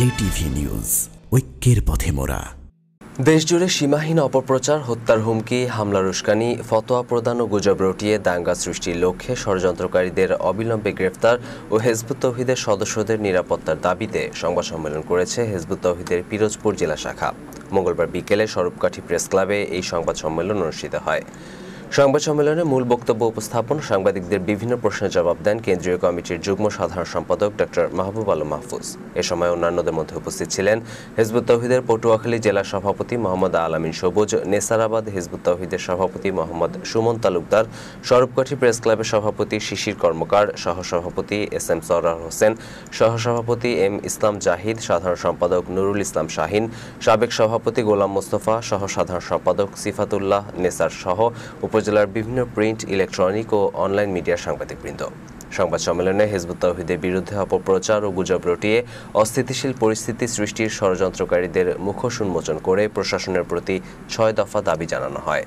JTV news ঐক্যের পথে মোড়া দেশজুড়ে সীমাহীন অপপ্রচার হত্যার হুমকি হামলার উস্কানি ফতোয়া প্রদান ও গুজব রটিয়ে দাঙ্গা সৃষ্টির লক্ষ্যে ষড়যন্ত্রকারীদের অবিলম্বে গ্রেফতার ও হেজবুত তৌহিদের সদস্যদের নিরাপত্তার দাবিতে সংবাদ সম্মেলন করেছে হেজবুত তৌহিদের পিরোজপুর জেলা শাখা মঙ্গলবার বিকেলে স্বরূপকাঠি প্রেস ক্লাবে এই সংবাদ সম্মেলন অনুষ্ঠিত হয় সংবাদ সম্মেলনে মূল বক্তব্য উপস্থাপন সাংবাদিকদের বিভিন্ন প্রশ্নের জবাব দেন কেন্দ্রীয় কমিটির যুগ্ম সাধারণ সম্পাদক ডক্টর মাহবুব আলম মাহফুজ এ সময় অন্যান্যদের মধ্যে উপস্থিত ছিলেন হিজবুত তহিদের পটুয়াখালী জেলা সভাপতি মোহাম্মদ আলামিন সবুজ নেসারাবাদ হিজবুত তহিদের সভাপতি মোহাম্মদ সুমন তালুকদার স্বরূপকাঠি প্রেস ক্লাবের সভাপতি শিশির কর্মকার সহসভাপতি এস এম সরার হোসেন সহসভাপতি এম ইসলাম জাহিদ সাধারণ সম্পাদক নুরুল ইসলাম শাহিন সাবেক সভাপতি গোলাম মোস্তফা সহ সাধারণ সম্পাদক সিফাতুল্লাহ নেসার সহ উপ উপজেলার বিভিন্ন প্রিন্ট ইলেকট্রনিক ও অনলাইন মিডিয়ার সাংবাদিকবৃন্দ সংবাদ সম্মেলনে হেজবুত তহিদের বিরুদ্ধে অপপ্রচার ও গুজব রটিয়ে অস্থিতিশীল পরিস্থিতি সৃষ্টির ষড়যন্ত্রকারীদের মুখোশ উন্মোচন করে প্রশাসনের প্রতি ছয় দফা দাবি জানানো হয়